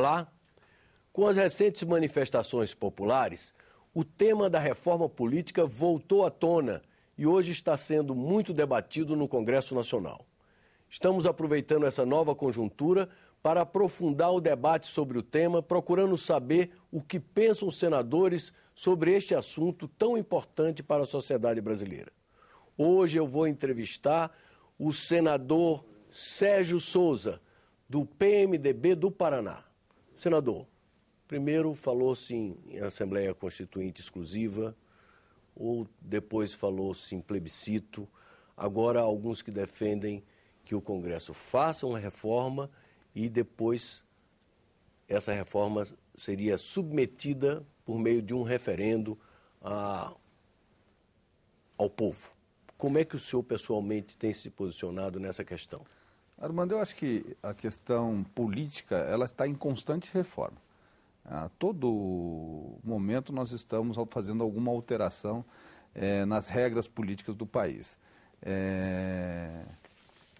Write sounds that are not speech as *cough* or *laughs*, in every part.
Olá! Com as recentes manifestações populares, o tema da reforma política voltou à tona e hoje está sendo muito debatido no Congresso Nacional. Estamos aproveitando essa nova conjuntura para aprofundar o debate sobre o tema, procurando saber o que pensam os senadores sobre este assunto tão importante para a sociedade brasileira. Hoje eu vou entrevistar o senador Sérgio Souza, do PMDB do Paraná. Senador, primeiro falou-se em Assembleia Constituinte exclusiva, ou depois falou-se em plebiscito. Agora, alguns que defendem que o Congresso faça uma reforma e depois essa reforma seria submetida por meio de um referendo a, ao povo. Como é que o senhor pessoalmente tem se posicionado nessa questão? Armando, eu acho que a questão política ela está em constante reforma. A todo momento nós estamos fazendo alguma alteração é, nas regras políticas do país. É...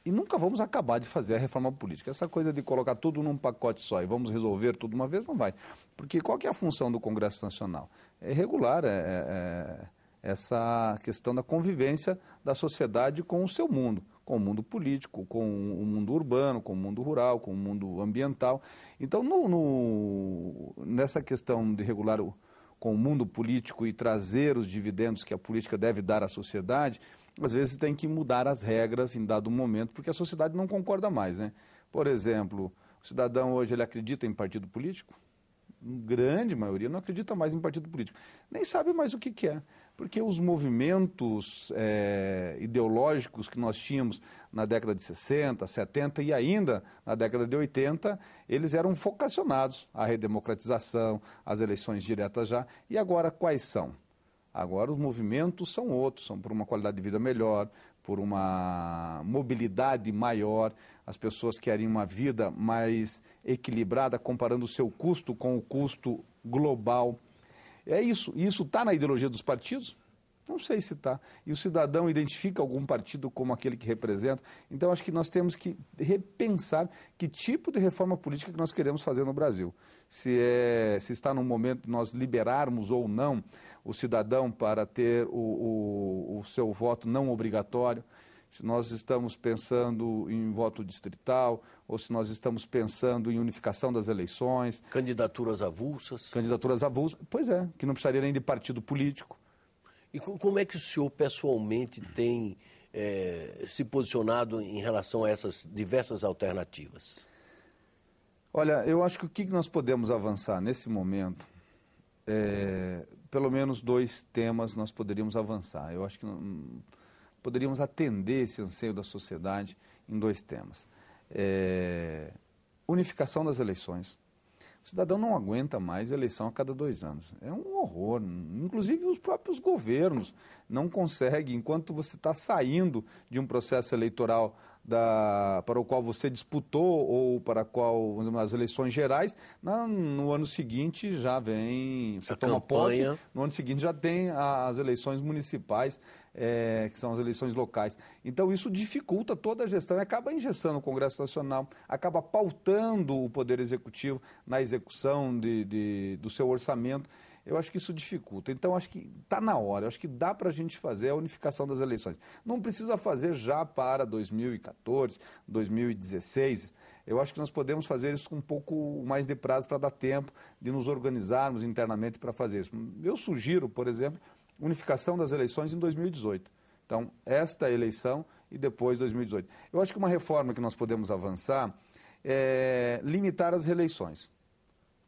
E nunca vamos acabar de fazer a reforma política. Essa coisa de colocar tudo num pacote só e vamos resolver tudo uma vez não vai. Porque qual que é a função do Congresso Nacional? É regular é, é, é essa questão da convivência da sociedade com o seu mundo, com o mundo político, com o mundo urbano, com o mundo rural, com o mundo ambiental. Então, no, no, nessa questão de regular o, com o mundo político e trazer os dividendos que a política deve dar à sociedade, às vezes tem que mudar as regras em dado momento, porque a sociedade não concorda mais. Né? Por exemplo, o cidadão hoje ele acredita em partido político? grande maioria não acredita mais em partido político, nem sabe mais o que, que é porque os movimentos é, ideológicos que nós tínhamos na década de 60, 70 e ainda na década de 80, eles eram focacionados à redemocratização, às eleições diretas já. E agora quais são? Agora os movimentos são outros, são por uma qualidade de vida melhor, por uma mobilidade maior, as pessoas querem uma vida mais equilibrada, comparando o seu custo com o custo global é isso. E isso está na ideologia dos partidos? Não sei se está. E o cidadão identifica algum partido como aquele que representa. Então, acho que nós temos que repensar que tipo de reforma política que nós queremos fazer no Brasil. Se, é, se está no momento de nós liberarmos ou não o cidadão para ter o, o, o seu voto não obrigatório se nós estamos pensando em voto distrital ou se nós estamos pensando em unificação das eleições. Candidaturas avulsas. Candidaturas avulsas, pois é, que não precisaria nem de partido político. E como é que o senhor pessoalmente tem é, se posicionado em relação a essas diversas alternativas? Olha, eu acho que o que nós podemos avançar nesse momento, é, pelo menos dois temas nós poderíamos avançar. Eu acho que poderíamos atender esse anseio da sociedade em dois temas. É, unificação das eleições. O cidadão não aguenta mais eleição a cada dois anos. É um horror. Inclusive, os próprios governos não conseguem, enquanto você está saindo de um processo eleitoral da, para o qual você disputou ou para qual as eleições gerais, na, no ano seguinte já vem, você a toma campanha. posse, no ano seguinte já tem a, as eleições municipais, é, que são as eleições locais. Então isso dificulta toda a gestão e acaba engessando o Congresso Nacional, acaba pautando o Poder Executivo na execução de, de do seu orçamento. Eu acho que isso dificulta. Então, acho que está na hora, eu acho que dá para a gente fazer a unificação das eleições. Não precisa fazer já para 2014, 2016. Eu acho que nós podemos fazer isso com um pouco mais de prazo para dar tempo de nos organizarmos internamente para fazer isso. Eu sugiro, por exemplo, unificação das eleições em 2018. Então, esta eleição e depois 2018. Eu acho que uma reforma que nós podemos avançar é limitar as reeleições.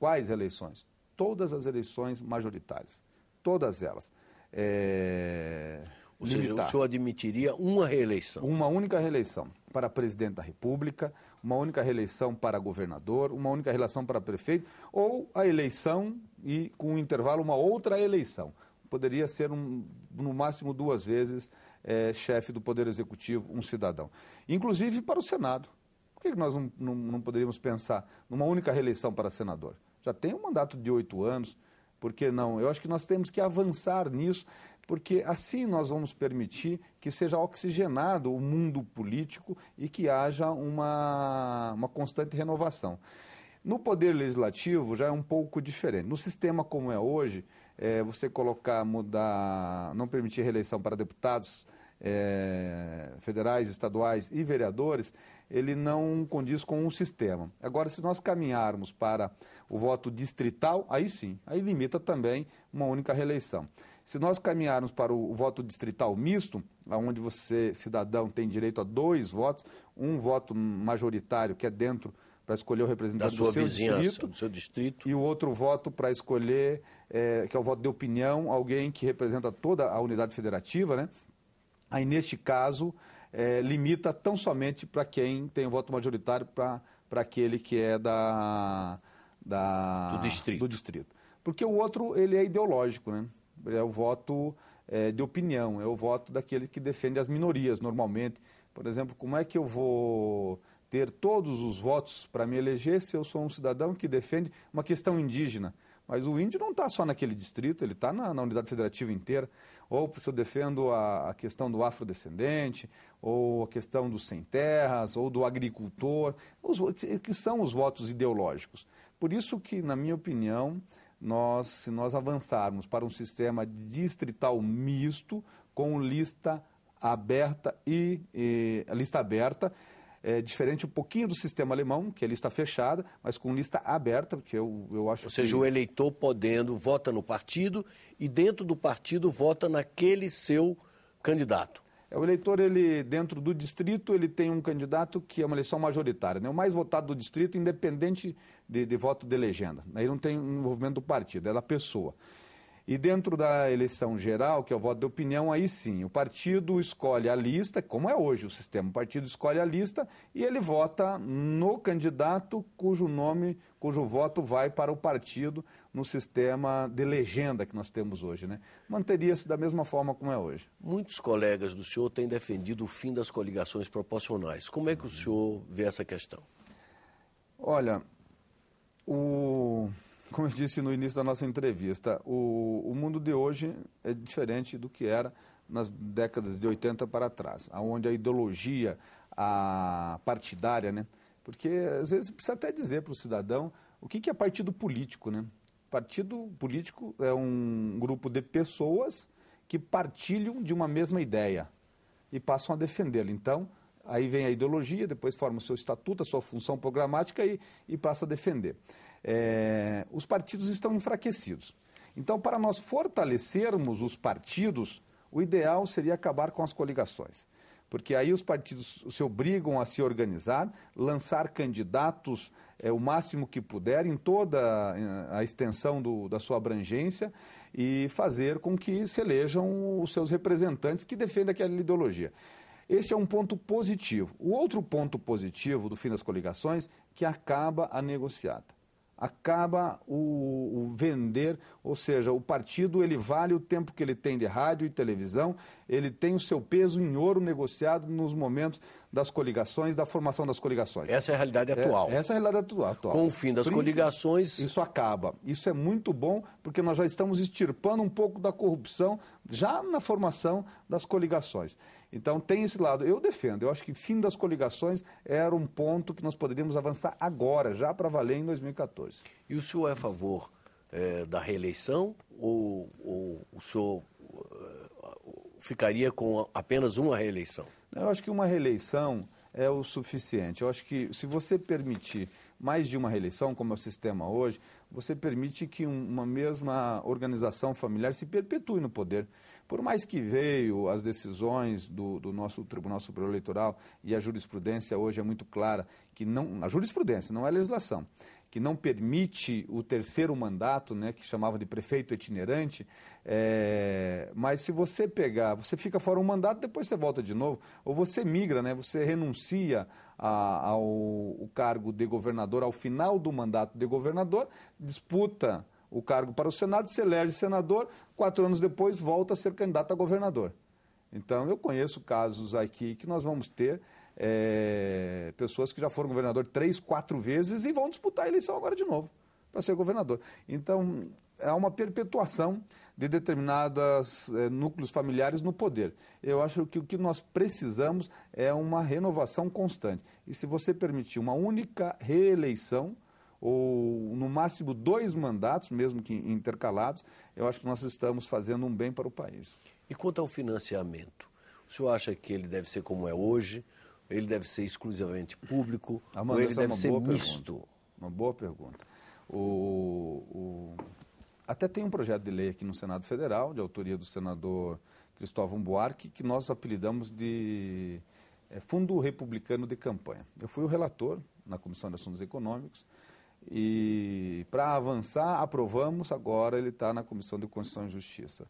Quais reeleições? todas as eleições majoritárias. Todas elas. É... Ou seja, o senhor admitiria uma reeleição? Uma única reeleição para presidente da República, uma única reeleição para governador, uma única reeleição para prefeito, ou a eleição e, com um intervalo, uma outra eleição. Poderia ser, um, no máximo, duas vezes é, chefe do Poder Executivo, um cidadão. Inclusive para o Senado. Por que nós não, não, não poderíamos pensar numa única reeleição para senador? já tem um mandato de oito anos, por que não? Eu acho que nós temos que avançar nisso, porque assim nós vamos permitir que seja oxigenado o mundo político e que haja uma, uma constante renovação. No poder legislativo já é um pouco diferente. No sistema como é hoje, é, você colocar, mudar, não permitir reeleição para deputados é, federais, estaduais e vereadores, ele não condiz com um sistema. Agora, se nós caminharmos para o voto distrital, aí sim, aí limita também uma única reeleição. Se nós caminharmos para o voto distrital misto, onde você, cidadão, tem direito a dois votos, um voto majoritário, que é dentro para escolher o representante do seu, distrito, do seu distrito, e o outro voto para escolher, é, que é o voto de opinião, alguém que representa toda a unidade federativa, né? Aí, neste caso, é, limita tão somente para quem tem o voto majoritário para aquele que é da, da, do, distrito. do distrito. Porque o outro, ele é ideológico, né? É o voto é, de opinião, é o voto daquele que defende as minorias, normalmente. Por exemplo, como é que eu vou ter todos os votos para me eleger se eu sou um cidadão que defende uma questão indígena? Mas o índio não está só naquele distrito, ele está na, na, unidade federativa inteira ou se eu defendo a, a questão do afrodescendente, ou a questão dos sem terras, ou do agricultor, os, que são os votos ideológicos. Por isso que, na minha opinião, nós, se nós avançarmos para um sistema distrital misto com lista aberta e, e lista aberta é, diferente um pouquinho do sistema alemão, que é lista fechada, mas com lista aberta, porque eu, eu acho Ou que... seja, o eleitor podendo, vota no partido e dentro do partido vota naquele seu candidato. É, o eleitor, ele, dentro do distrito, ele tem um candidato que é uma eleição majoritária, né? o mais votado do distrito, independente de, de voto de legenda. Aí né? não tem envolvimento do partido, é da pessoa. E dentro da eleição geral, que é o voto de opinião, aí sim, o partido escolhe a lista, como é hoje o sistema, o partido escolhe a lista e ele vota no candidato cujo nome, cujo voto vai para o partido no sistema de legenda que nós temos hoje. Né? Manteria-se da mesma forma como é hoje. Muitos colegas do senhor têm defendido o fim das coligações proporcionais. Como é que o senhor vê essa questão? Olha, o como eu disse no início da nossa entrevista, o, o mundo de hoje é diferente do que era nas décadas de 80 para trás, onde a ideologia a partidária, né? Porque às vezes precisa até dizer para o cidadão o que, que é partido político, né? Partido político é um grupo de pessoas que partilham de uma mesma ideia e passam a defendê-la. Então, aí vem a ideologia, depois forma o seu estatuto, a sua função programática e, e passa a defender é, os partidos estão enfraquecidos. Então, para nós fortalecermos os partidos, o ideal seria acabar com as coligações. Porque aí os partidos se obrigam a se organizar, lançar candidatos é, o máximo que puder, em toda é, a extensão do, da sua abrangência, e fazer com que se elejam os seus representantes que defendem aquela ideologia. Esse é um ponto positivo. O outro ponto positivo do fim das coligações que acaba a negociata acaba o, o, vender, ou seja, o partido ele vale o tempo que ele tem de rádio e televisão ele tem o seu peso em ouro negociado nos momentos das coligações, da formação das coligações. Essa é a realidade é, atual. É, essa é a realidade atual. atual. Com o fim das coligações. Isso, isso acaba. Isso é muito bom, porque nós já estamos extirpando um pouco da corrupção já na formação das coligações. Então tem esse lado. Eu defendo, eu acho que fim das coligações era um ponto que nós poderíamos avançar agora, já para valer em 2014. E o senhor é a favor é, da reeleição ou, ou o senhor eh, ficaria com apenas uma reeleição? Eu acho que uma reeleição é o suficiente. Eu acho que se você permitir mais de uma reeleição, como é o sistema hoje, você permite que uma mesma organização familiar se perpetue no poder. Por mais que veio as decisões do, do nosso Tribunal Superior Eleitoral e a jurisprudência hoje é muito clara, que não. A jurisprudência, não é a legislação, que não permite o terceiro mandato, né, que chamava de prefeito itinerante, é, mas se você pegar, você fica fora um mandato, depois você volta de novo, ou você migra, né, você renuncia a, ao cargo de governador ao final do mandato de governador, disputa o cargo para o Senado, se elege senador, quatro anos depois volta a ser candidato a governador. Então, eu conheço casos aqui que nós vamos ter é, pessoas que já foram governador três, quatro vezes e vão disputar a eleição agora de novo para ser governador. Então, há é uma perpetuação de determinados é, eh, núcleos familiares no poder. Eu acho que o que nós precisamos é uma renovação constante. E se você permitir uma única reeleição, ou no máximo dois mandatos, mesmo que intercalados, eu acho que nós estamos fazendo um bem para o país. E quanto ao financiamento? O senhor acha que ele deve ser como é hoje? Ele deve ser exclusivamente público? Amanda, ou ele é deve é ser misto? Pergunta. Uma boa pergunta. O, o... Até tem um projeto de lei aqui no Senado Federal, de autoria do senador Cristóvão Buarque, que nós apelidamos de eh, Fundo Republicano de Campanha. Eu fui o relator na Comissão de Assuntos Econômicos e para avançar, aprovamos, agora ele está na Comissão de Constituição e Justiça.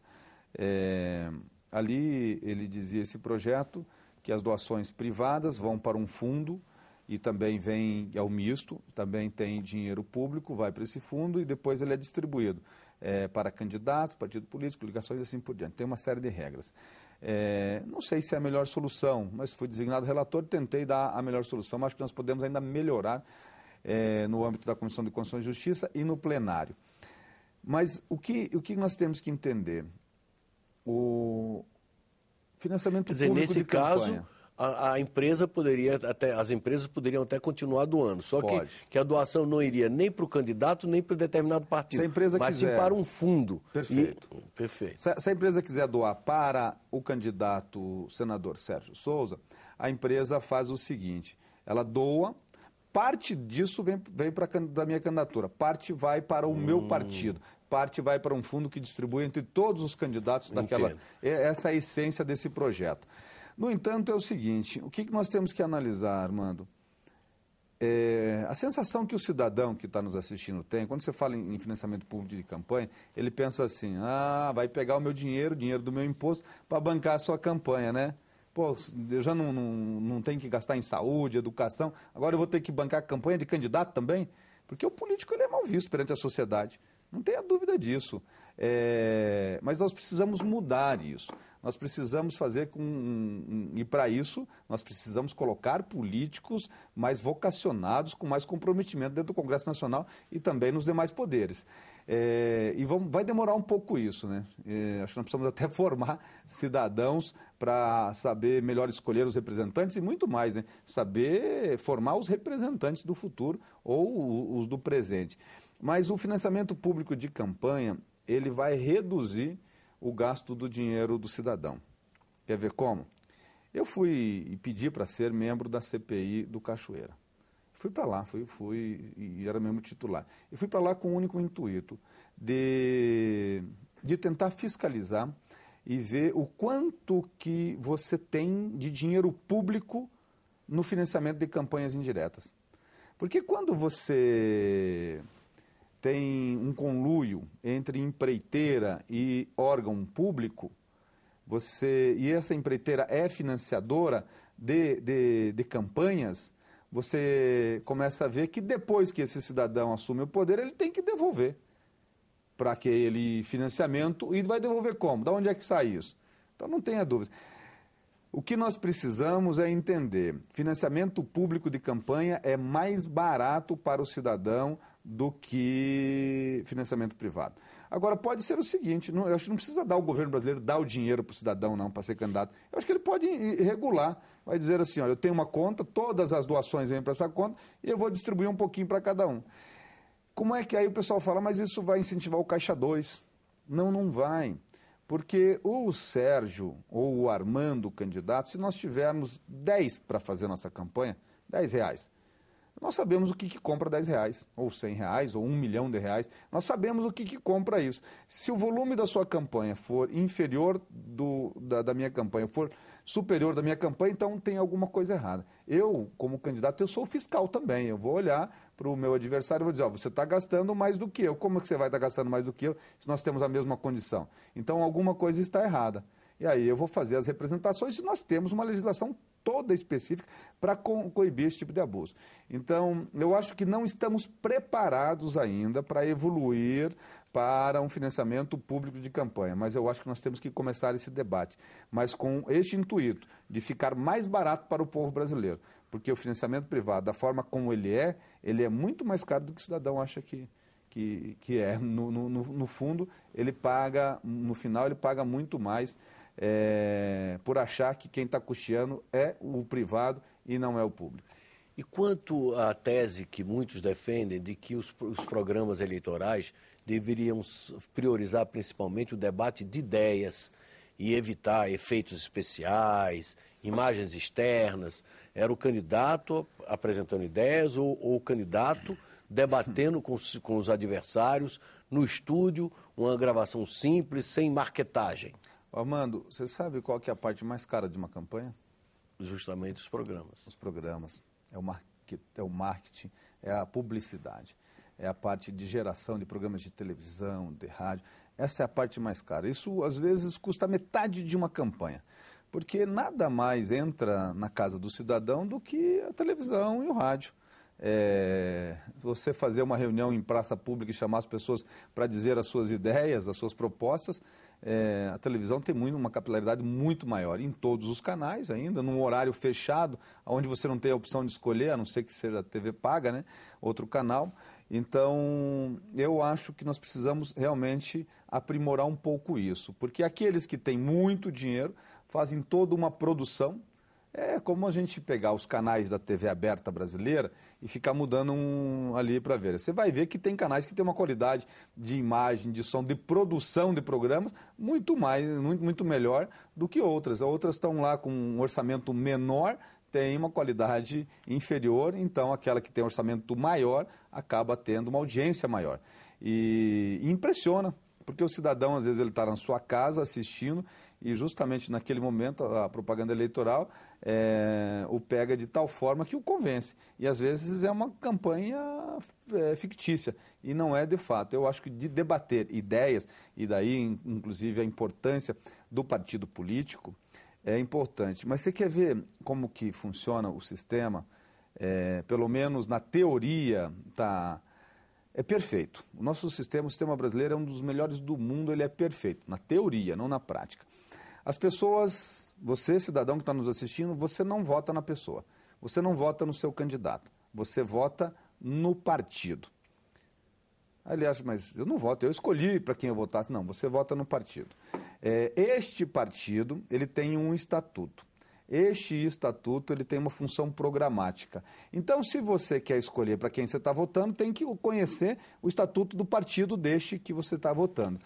É, ali ele dizia esse projeto que as doações privadas vão para um fundo e também vem ao é misto, também tem dinheiro público, vai para esse fundo e depois ele é distribuído é, para candidatos, partido político, ligações e assim por diante. Tem uma série de regras. É, não sei se é a melhor solução, mas fui designado relator, tentei dar a melhor solução, mas acho que nós podemos ainda melhorar é, no âmbito da Comissão de Constituição e Justiça e no plenário. Mas o que, o que nós temos que entender? O financiamento Quer dizer, público nesse de caso, campanha. A, a, empresa poderia até as empresas poderiam até continuar doando, só que, que a doação não iria nem para o candidato nem para determinado partido, se a empresa mas quiser, sim para um fundo. Perfeito. E, perfeito. Se, se, a empresa quiser doar para o candidato senador Sérgio Souza, a empresa faz o seguinte: ela doa Parte disso vem, vem da minha candidatura, parte vai para o hum. meu partido, parte vai para um fundo que distribui entre todos os candidatos daquela. É, essa é a essência desse projeto. No entanto, é o seguinte: o que nós temos que analisar, Armando? É, a sensação que o cidadão que está nos assistindo tem, quando você fala em financiamento público de campanha, ele pensa assim: ah, vai pegar o meu dinheiro, o dinheiro do meu imposto, para bancar a sua campanha, né? pô, eu já não, não, não tenho que gastar em saúde, educação, agora eu vou ter que bancar campanha de candidato também? Porque o político ele é mal visto perante a sociedade. Não tenha dúvida disso. É, mas nós precisamos mudar isso. Nós precisamos fazer com. E para isso, nós precisamos colocar políticos mais vocacionados, com mais comprometimento dentro do Congresso Nacional e também nos demais poderes. É, e vamos, vai demorar um pouco isso, né? É, acho que nós precisamos *laughs* até formar cidadãos para saber melhor escolher os representantes e muito mais, né? Saber formar os representantes do futuro ou os do presente. Mas o financiamento público de campanha ele vai reduzir o gasto do dinheiro do cidadão. Quer ver como? Eu fui e pedi para ser membro da CPI do Cachoeira. Fui para lá, fui, fui e era mesmo titular. E fui para lá com o único intuito de, de tentar fiscalizar e ver o quanto que você tem de dinheiro público no financiamento de campanhas indiretas. Porque quando você tem um conluio entre empreiteira e órgão público, você e essa empreiteira é financiadora de, de, de campanhas, você começa a ver que depois que esse cidadão assume o poder, ele tem que devolver para aquele financiamento e vai devolver como? Da onde é que sai isso? Então não tenha dúvida. O que nós precisamos é entender: financiamento público de campanha é mais barato para o cidadão do que financiamento privado. Agora, pode ser o seguinte: não, eu acho que não precisa dar o governo brasileiro dar o dinheiro para o cidadão, não, para ser candidato. Eu acho que ele pode regular, vai dizer assim: olha, eu tenho uma conta, todas as doações vêm para essa conta e eu vou distribuir um pouquinho para cada um. Como é que aí o pessoal fala, mas isso vai incentivar o Caixa 2? Não, não vai. Porque o Sérgio ou o Armando, candidato, se nós tivermos 10 para fazer nossa campanha, 10 reais. Nós sabemos o que, que compra 10 reais, ou 100 reais, ou 1 milhão de reais. Nós sabemos o que, que compra isso. Se o volume da sua campanha for inferior do, da, da minha campanha, for superior da minha campanha, então tem alguma coisa errada. Eu, como candidato, eu sou fiscal também. Eu vou olhar para o meu adversário e vou dizer, ó, você está gastando mais do que eu. Como é que você vai estar tá gastando mais do que eu se nós temos a mesma condição? Então alguma coisa está errada. E aí eu vou fazer as representações e nós temos uma legislação toda específica para co coibir esse tipo de abuso. Então, eu acho que não estamos preparados ainda para evoluir para um financiamento público de campanha, mas eu acho que nós temos que começar esse debate, mas com este intuito de ficar mais barato para o povo brasileiro, porque o financiamento privado, da forma como ele é, ele é muito mais caro do que o cidadão acha que, que, que é. No, no, no fundo, ele paga, no final, ele paga muito mais é, por achar que quem está custeando é o privado e não é o público. E quanto à tese que muitos defendem de que os, os programas eleitorais deveriam priorizar principalmente o debate de ideias e evitar efeitos especiais, imagens externas, era o candidato apresentando ideias ou, ou o candidato debatendo com, com os adversários no estúdio, uma gravação simples, sem marketagem. Armando, você sabe qual que é a parte mais cara de uma campanha? Justamente os programas. Os programas. É o, mar é o marketing, é a publicidade, é a parte de geração de programas de televisão, de rádio. Essa é a parte mais cara. Isso, às vezes, custa metade de uma campanha. Porque nada mais entra na casa do cidadão do que a televisão e o rádio é, você fazer uma reunião em praça pública e chamar as pessoas para dizer as suas ideias, as suas propostas, é, a televisão tem muito, uma capilaridade muito maior, em todos os canais ainda, num horário fechado, onde você não tem a opção de escolher, a não ser que seja a TV paga, né? outro canal. Então, eu acho que nós precisamos realmente aprimorar um pouco isso, porque aqueles que têm muito dinheiro fazem toda uma produção é como a gente pegar os canais da TV aberta brasileira e ficar mudando um ali para ver. Você vai ver que tem canais que têm uma qualidade de imagem, de som, de produção de programas muito mais, muito, muito melhor do que outras. Outras estão lá com um orçamento menor, tem uma qualidade inferior, então aquela que tem um orçamento maior acaba tendo uma audiência maior. E impressiona, porque o cidadão às vezes ele está na sua casa assistindo e justamente naquele momento a propaganda eleitoral é, o pega de tal forma que o convence. E às vezes é uma campanha é, fictícia e não é de fato. Eu acho que de debater ideias, e daí inclusive a importância do partido político, é importante. Mas você quer ver como que funciona o sistema? É, pelo menos na teoria, tá, é perfeito. O nosso sistema, o sistema brasileiro, é um dos melhores do mundo, ele é perfeito, na teoria, não na prática. As pessoas, você, cidadão que está nos assistindo, você não vota na pessoa. Você não vota no seu candidato. Você vota no partido. Aliás, mas eu não voto, eu escolhi para quem eu votasse. Não, você vota no partido. É, este partido, ele tem um estatuto. Este estatuto, ele tem uma função programática. Então, se você quer escolher para quem você está votando, tem que conhecer o estatuto do partido deste que você está votando.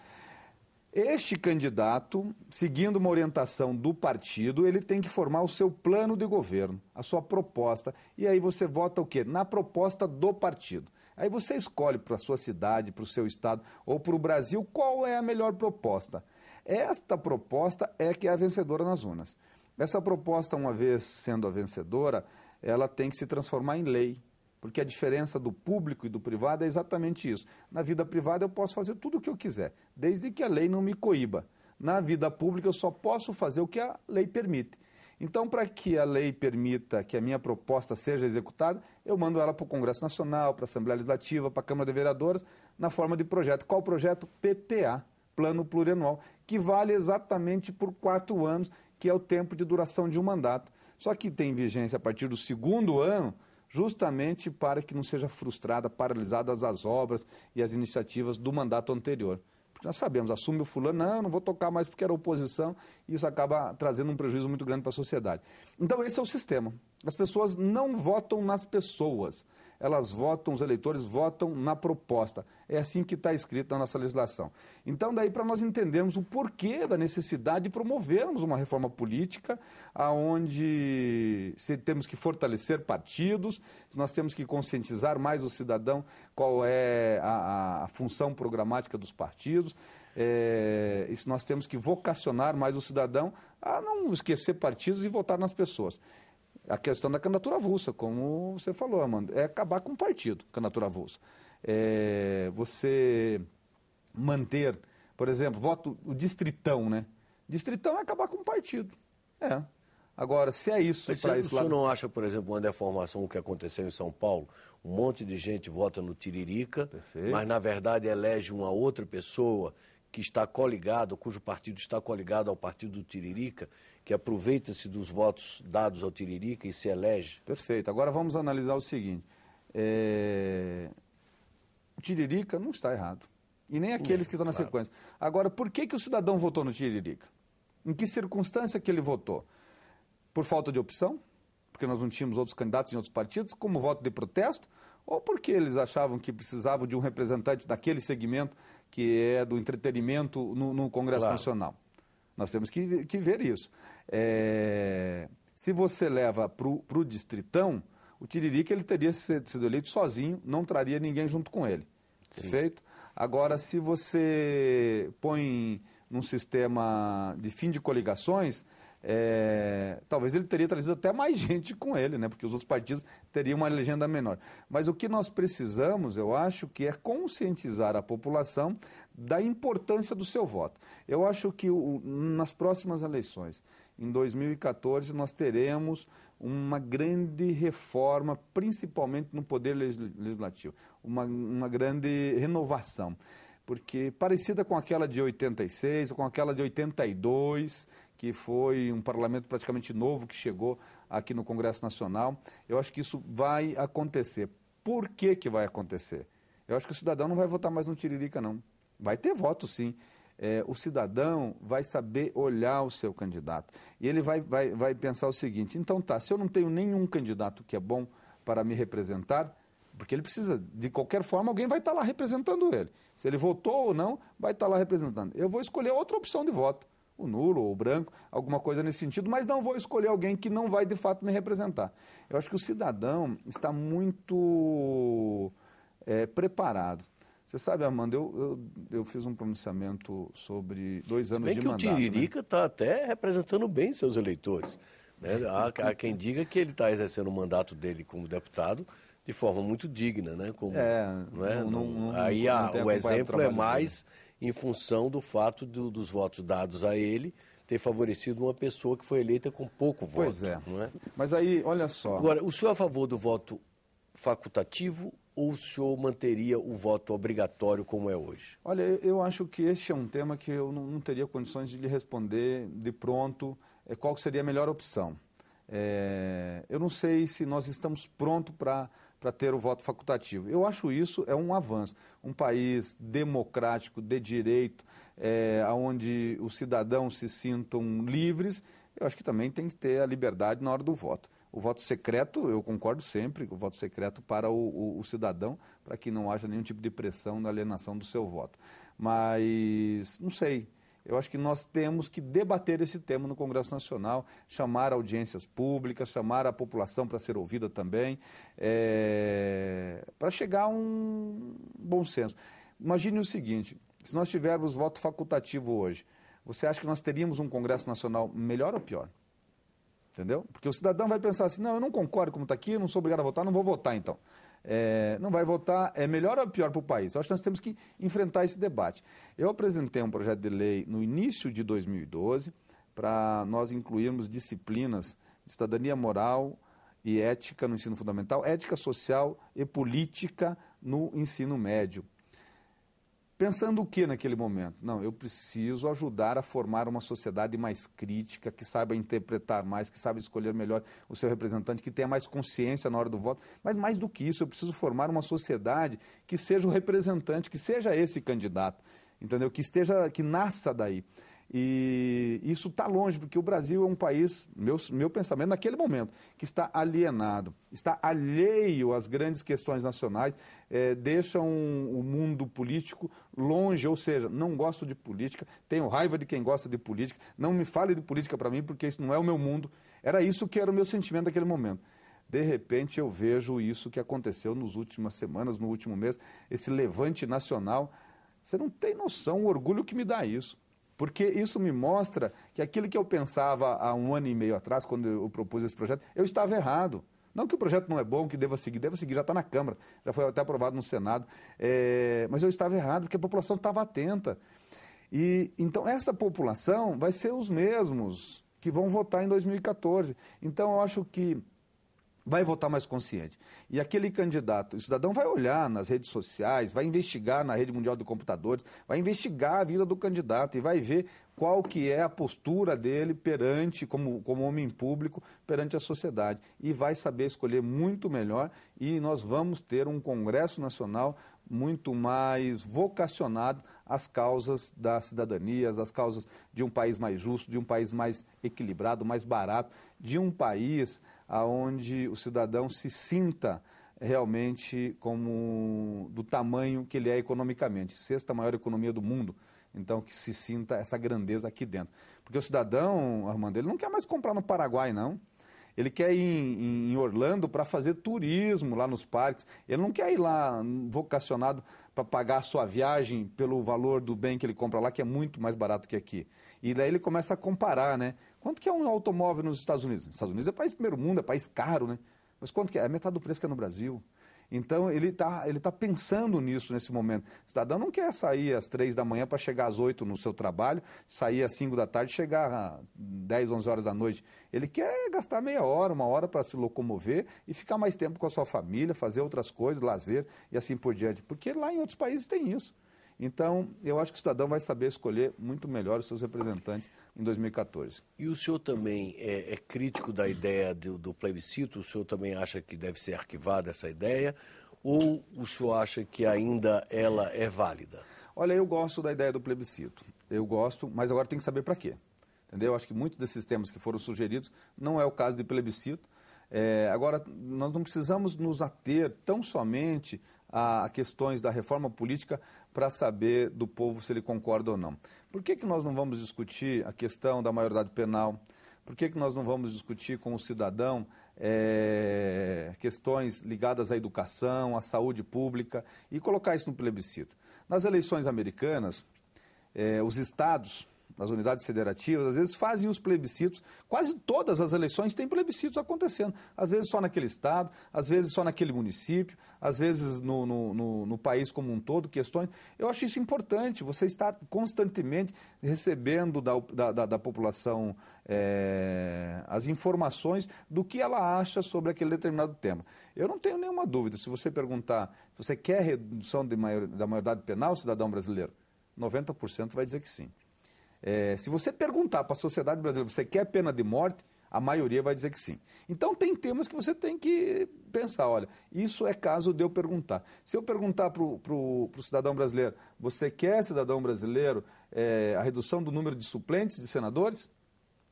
Este candidato, seguindo uma orientação do partido, ele tem que formar o seu plano de governo, a sua proposta. E aí você vota o quê? Na proposta do partido. Aí você escolhe para a sua cidade, para o seu estado ou para o Brasil qual é a melhor proposta. Esta proposta é que é a vencedora nas urnas. Essa proposta, uma vez sendo a vencedora, ela tem que se transformar em lei porque a diferença do público e do privado é exatamente isso. Na vida privada eu posso fazer tudo o que eu quiser, desde que a lei não me coíba. Na vida pública eu só posso fazer o que a lei permite. Então, para que a lei permita que a minha proposta seja executada, eu mando ela para o Congresso Nacional, para a Assembleia Legislativa, para a Câmara de Vereadores, na forma de projeto. Qual projeto? PPA, Plano Plurianual, que vale exatamente por quatro anos, que é o tempo de duração de um mandato. Só que tem vigência a partir do segundo ano justamente para que não seja frustrada, paralisadas as obras e as iniciativas do mandato anterior. Porque nós sabemos, assume o fulano, não, não vou tocar mais porque era oposição, e isso acaba trazendo um prejuízo muito grande para a sociedade. Então, esse é o sistema. As pessoas não votam nas pessoas, elas votam, os eleitores votam na proposta. É assim que está escrito na nossa legislação. Então, daí para nós entendermos o porquê da necessidade de promovermos uma reforma política, aonde se temos que fortalecer partidos, nós temos que conscientizar mais o cidadão qual é a, a função programática dos partidos. É, isso nós temos que vocacionar mais o cidadão a não esquecer partidos e votar nas pessoas a questão da candidatura avulsa, como você falou, Amanda, é acabar com o partido, candidatura avulsa. É você manter, por exemplo, voto o distritão, né? Distritão é acabar com o partido. É. Agora, se é isso se esse, isso lado... Você não acha, por exemplo, uma é deformação o que aconteceu em São Paulo? Um monte de gente vota no Tiririca, Perfeito. mas na verdade elege uma outra pessoa que está coligado, cujo partido está coligado ao partido do Tiririca, que aproveita-se dos votos dados ao Tiririca e se elege? Perfeito. Agora vamos analisar o seguinte. É... O Tiririca não está errado. E nem aqueles é, que estão na claro. sequência. Agora, por que, que o cidadão votou no Tiririca? Em que circunstância que ele votou? Por falta de opção? Porque nós não tínhamos outros candidatos em outros partidos, como voto de protesto? Ou porque eles achavam que precisavam de um representante daquele segmento que é do entretenimento no, no Congresso claro. Nacional. Nós temos que, que ver isso. É, se você leva para o distritão, o Tiririca ele teria sido eleito sozinho, não traria ninguém junto com ele. Perfeito? Agora, se você põe num sistema de fim de coligações, é, talvez ele teria trazido até mais *laughs* gente com ele, né? Porque os outros partidos teriam uma legenda menor. Mas o que nós precisamos, eu acho, que é conscientizar a população da importância do seu voto. Eu acho que o, nas próximas eleições, em 2014, nós teremos uma grande reforma, principalmente no poder legislativo, uma, uma grande renovação porque parecida com aquela de 86 com aquela de 82, que foi um parlamento praticamente novo que chegou aqui no Congresso Nacional. Eu acho que isso vai acontecer. Por que, que vai acontecer? Eu acho que o cidadão não vai votar mais no Tiririca, não. Vai ter voto, sim. É, o cidadão vai saber olhar o seu candidato. E ele vai, vai, vai pensar o seguinte: então tá, se eu não tenho nenhum candidato que é bom para me representar, porque ele precisa, de qualquer forma, alguém vai estar tá lá representando ele. Se ele votou ou não, vai estar tá lá representando. Eu vou escolher outra opção de voto o nulo ou o branco, alguma coisa nesse sentido, mas não vou escolher alguém que não vai de fato me representar. Eu acho que o cidadão está muito é, preparado. Você sabe, amanda eu, eu, eu, fiz um pronunciamento sobre dois anos bem de mandato. Bem que o né? Tiririca está né? até representando bem seus eleitores. Né? Há, há quem diga que ele está exercendo o mandato dele como deputado de forma muito digna, né? Como, é, não é? Não, não, aí a, o exemplo o é mais dele em função do fato do, dos votos dados a ele ter favorecido uma pessoa que foi eleita com pouco pois voto. Pois é. é. Mas aí, olha só. Agora, o senhor é a favor do voto facultativo ou o senhor manteria o voto obrigatório como é hoje? Olha, eu acho que este é um tema que eu não, não teria condições de lhe responder de pronto é, qual seria a melhor opção. É, eu não sei se nós estamos prontos para para ter o voto facultativo. Eu acho isso é um avanço. Um país democrático, de direito, é, onde os cidadãos se sintam livres, eu acho que também tem que ter a liberdade na hora do voto. O voto secreto, eu concordo sempre, o voto secreto para o, o, o cidadão, para que não haja nenhum tipo de pressão na alienação do seu voto. Mas, não sei, eu acho que nós temos que debater esse tema no Congresso Nacional, chamar audiências públicas, chamar a população para ser ouvida também, é, para chegar a um bom senso. Imagine o seguinte: se nós tivermos voto facultativo hoje, você acha que nós teríamos um Congresso Nacional melhor ou pior? Entendeu? Porque o cidadão vai pensar assim: não, eu não concordo como está aqui, não sou obrigado a votar, não vou votar então é, não vai votar, é melhor ou pior para o país? Eu acho que nós temos que enfrentar esse debate. Eu apresentei um projeto de lei no início de 2012 para nós incluirmos disciplinas de cidadania moral e ética no ensino fundamental, ética social e política no ensino médio. Pensando o que naquele momento? Não, eu preciso ajudar a formar uma sociedade mais crítica, que saiba interpretar mais, que saiba escolher melhor o seu representante, que tenha mais consciência na hora do voto. Mas mais do que isso, eu preciso formar uma sociedade que seja o representante, que seja esse candidato, entendeu? Que esteja, que nasça daí. E isso está longe, porque o Brasil é um país, meu, meu pensamento naquele momento, que está alienado, está alheio às grandes questões nacionais, é, deixa um, o mundo político longe, ou seja, não gosto de política, tenho raiva de quem gosta de política, não me fale de política para mim, porque isso não é o meu mundo. Era isso que era o meu sentimento naquele momento. De repente eu vejo isso que aconteceu nas últimas semanas, no último mês, esse levante nacional. Você não tem noção o orgulho que me dá isso porque isso me mostra que aquilo que eu pensava há um ano e meio atrás, quando eu propus esse projeto, eu estava errado. Não que o projeto não é bom, que deva seguir, deva seguir, já está na Câmara, já foi até aprovado no Senado, é, mas eu estava errado, porque a população estava atenta. E Então, essa população vai ser os mesmos que vão votar em 2014. Então, eu acho que vai votar mais consciente. E aquele candidato, o cidadão vai olhar nas redes sociais, vai investigar na rede mundial de computadores, vai investigar a vida do candidato e vai ver qual que é a postura dele perante, como, como homem público, perante a sociedade. E vai saber escolher muito melhor e nós vamos ter um Congresso Nacional muito mais vocacionado às causas da cidadania, às causas de um país mais justo, de um país mais equilibrado, mais barato, de um país aonde o cidadão se sinta realmente como do tamanho que ele é economicamente, sexta maior economia do mundo. Então, que se sinta essa grandeza aqui dentro. Porque o cidadão, Armando, ele não quer mais comprar no Paraguai, não. Ele quer ir em, Orlando para fazer turismo lá nos parques. Ele não quer ir lá hum, vocacionado para pagar a sua viagem pelo valor do bem que ele compra lá, que é muito mais barato que aqui. E daí ele começa a comparar, né? Quanto que é um automóvel nos Estados Unidos? Nos Estados Unidos é país primeiro mundo, é país caro, né? Mas quanto que é? É metade do preço que é no Brasil. Então ele está ele tá pensando nisso nesse momento. O cidadão não quer sair às três da manhã para chegar às oito no seu trabalho, sair às cinco da tarde, chegar às 10, 11 horas da noite. Ele quer gastar meia hora, uma hora para se locomover e ficar mais tempo com a sua família, fazer outras coisas, lazer e assim por diante. Porque lá em outros países tem isso. Então, eu acho que o cidadão vai saber escolher muito melhor os seus representantes em 2014. E o senhor também é, é crítico da ideia do, do plebiscito? O senhor também acha que deve ser arquivada essa ideia? Ou o senhor acha que ainda ela é válida? Olha, eu gosto da ideia do plebiscito. Eu gosto, mas agora tem que saber para quê. Entendeu? Acho que muitos desses temas que foram sugeridos não é o caso de plebiscito. É, agora, nós não precisamos nos ater tão somente a questões da reforma política para saber do povo se ele concorda ou não. Por que, que nós não vamos discutir a questão da maioridade penal? Por que, que nós não vamos discutir com o cidadão é, questões ligadas à educação, à saúde pública e colocar isso no plebiscito? Nas eleições americanas, é, os estados nas unidades federativas, às vezes fazem os plebiscitos. Quase todas as eleições têm plebiscitos acontecendo. Às vezes só naquele estado, às vezes só naquele município, às vezes no, no, no, no país como um todo, questões. Eu acho isso importante, você está constantemente recebendo da, da, da, da população é, as informações do que ela acha sobre aquele determinado tema. Eu não tenho nenhuma dúvida, se você perguntar, você quer redução maior, da maioridade penal, cidadão brasileiro? 90% vai dizer que sim. É, se você perguntar para a sociedade brasileira, você quer pena de morte? A maioria vai dizer que sim. Então tem temas que você tem que pensar, olha, isso é caso de eu perguntar. Se eu perguntar para o cidadão brasileiro, você quer, cidadão brasileiro, é, a redução do número de suplentes de senadores?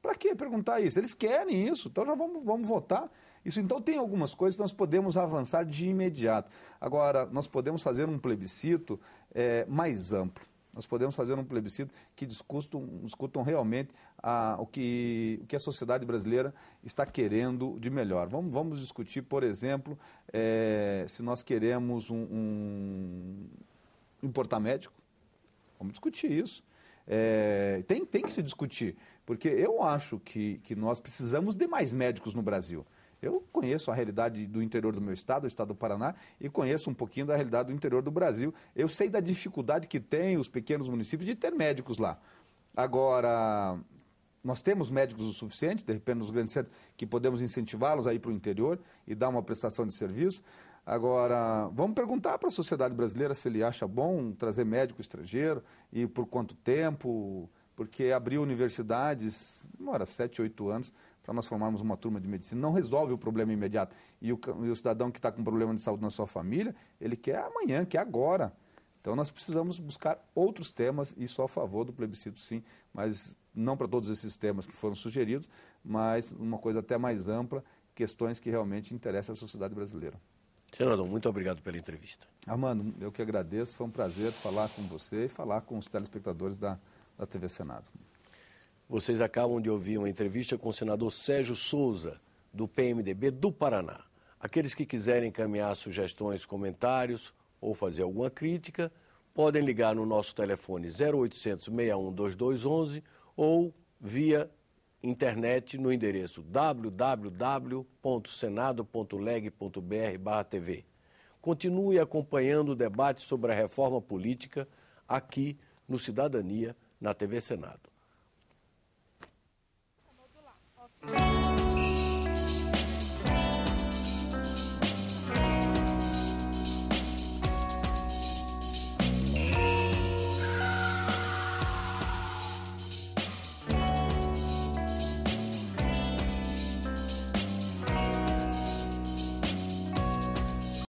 Para que perguntar isso? Eles querem isso, então já vamos, vamos votar. Isso então tem algumas coisas que nós podemos avançar de imediato. Agora, nós podemos fazer um plebiscito é, mais amplo nós podemos fazer um plebiscito que discutam, discutam realmente a, o, que, o que a sociedade brasileira está querendo de melhor. Vamos, vamos discutir, por exemplo, é, se nós queremos um, um importar médico. Vamos discutir isso. É, tem, tem que se discutir, porque eu acho que, que nós precisamos de mais médicos no Brasil. Eu conheço a realidade do interior do meu estado, o estado do Paraná, e conheço um pouquinho da realidade do interior do Brasil. Eu sei da dificuldade que tem os pequenos municípios de ter médicos lá. Agora, nós temos médicos o suficiente, de repente nos grandes centros, que podemos incentivá-los a ir para o interior e dar uma prestação de serviço. Agora, vamos perguntar para a sociedade brasileira se ele acha bom trazer médico estrangeiro e por quanto tempo, porque abrir universidades demora 7, 8 anos para nós formarmos uma turma de medicina, não resolve o problema imediato. E o, e o cidadão que está com problema de saúde na sua família, ele quer amanhã, quer agora. Então nós precisamos buscar outros temas e só a favor do plebiscito, sim, mas não para todos esses temas que foram sugeridos, mas uma coisa até mais ampla, questões que realmente interessam à sociedade brasileira. Senador, muito obrigado pela entrevista. Armando, eu que agradeço, foi um prazer falar com você e falar com os telespectadores da, da TV Senado. Vocês acabam de ouvir uma entrevista com o senador Sérgio Souza, do PMDB do Paraná. Aqueles que quiserem encaminhar sugestões, comentários ou fazer alguma crítica, podem ligar no nosso telefone 0800 2211 ou via internet no endereço www.senado.leg.br/tv. Continue acompanhando o debate sobre a reforma política aqui no Cidadania, na TV Senado. Thank you.